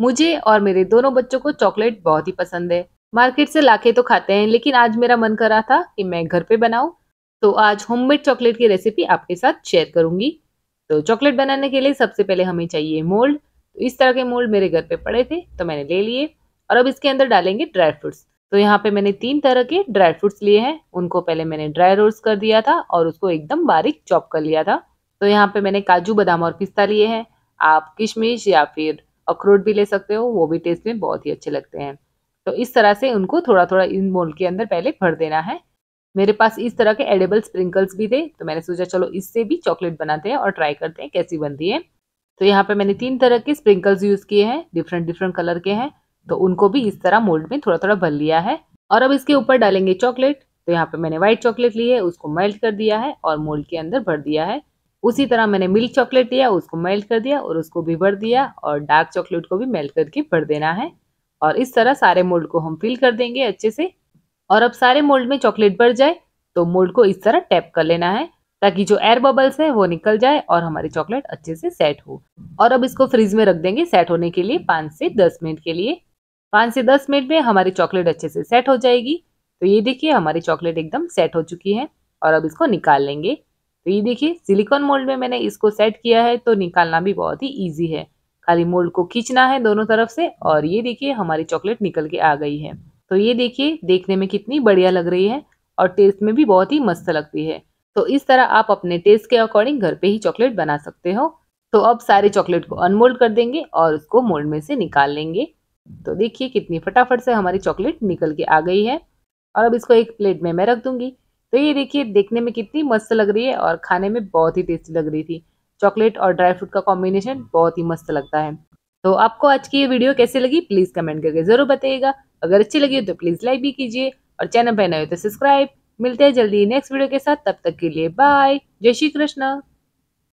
मुझे और मेरे दोनों बच्चों को चॉकलेट बहुत ही पसंद है मार्केट से लाके तो खाते हैं लेकिन आज मेरा मन कर रहा था कि मैं घर पे बनाऊं तो आज होममेड चॉकलेट की रेसिपी आपके साथ शेयर करूंगी तो चॉकलेट बनाने के लिए सबसे पहले हमें चाहिए मोल्ड तो इस तरह के मोल्ड मेरे घर पे पड़े थे तो मैंने ले लिए और अब इसके अंदर डालेंगे ड्राई फ्रूट्स तो यहाँ पे मैंने तीन तरह के ड्राई फ्रूट्स लिए हैं उनको पहले मैंने ड्राई रोल्स कर दिया था और उसको एकदम बारीक चॉप कर लिया था तो यहाँ पे मैंने काजू बादाम और पिस्ता लिए हैं आप किशमिश या फिर अखरोट भी ले सकते हो वो भी टेस्ट में बहुत ही अच्छे लगते हैं तो इस तरह से उनको थोड़ा थोड़ा इन मोल्ड के अंदर पहले भर देना है मेरे पास इस तरह के एडेबल स्प्रिंकल्स भी थे तो मैंने सोचा चलो इससे भी चॉकलेट बनाते हैं और ट्राई करते हैं कैसी बनती है तो यहाँ पे मैंने तीन तरह के स्प्रिंकल्स यूज़ किए हैं डिफरेंट डिफरेंट कलर के हैं तो उनको भी इस तरह मोल्ड में थोड़ा थोड़ा भर लिया है और अब इसके ऊपर डालेंगे चॉकलेट तो यहाँ पे मैंने व्हाइट चॉकलेट ली है उसको मेल्ट कर दिया है और मोल्ड के अंदर भर दिया है उसी तरह मैंने मिल्क चॉकलेट लिया उसको मेल्ट कर दिया और उसको भी भर दिया और डार्क चॉकलेट को भी मेल्ट करके भर देना है और इस तरह सारे मोल्ड को हम फिल कर देंगे अच्छे से और अब सारे मोल्ड में चॉकलेट भर जाए तो मोल्ड को इस तरह टैप कर लेना है ताकि जो एयर बबल्स है वो निकल जाए और हमारी चॉकलेट अच्छे से सेट हो और अब इसको फ्रिज में रख देंगे सेट होने के लिए पाँच से दस मिनट के लिए पाँच से दस मिनट में हमारी चॉकलेट अच्छे से सेट हो जाएगी तो ये देखिए हमारी चॉकलेट एकदम सेट हो चुकी है और अब इसको निकाल लेंगे तो ये देखिए सिलिकॉन मोल्ड में मैंने इसको सेट किया है तो निकालना भी बहुत ही ईजी है खाली मोल्ड को खींचना है दोनों तरफ से और ये देखिए हमारी चॉकलेट निकल के आ गई है तो ये देखिए देखने में कितनी बढ़िया लग रही है और टेस्ट में भी बहुत ही मस्त लगती है तो इस तरह आप अपने टेस्ट के अकॉर्डिंग घर पे ही चॉकलेट बना सकते हो तो अब सारे चॉकलेट को अनमोल्ड कर देंगे और उसको मोल्ड में से निकाल लेंगे तो देखिए कितनी फटाफट से हमारी चॉकलेट निकल के आ गई है और अब इसको एक प्लेट में मैं रख दूंगी तो ये देखिए देखने में कितनी मस्त लग रही है और खाने में बहुत ही टेस्टी लग रही थी चॉकलेट और ड्राई फ्रूट का कॉम्बिनेशन बहुत ही मस्त लगता है तो आपको आज की ये वीडियो कैसे लगी प्लीज़ कमेंट करके ज़रूर बताइएगा अगर अच्छी लगी हो तो प्लीज़ लाइक भी कीजिए और चैनल पर नए हो तो सब्सक्राइब मिलते हैं जल्दी नेक्स्ट वीडियो के साथ तब तक के लिए बाय जय श्री कृष्ण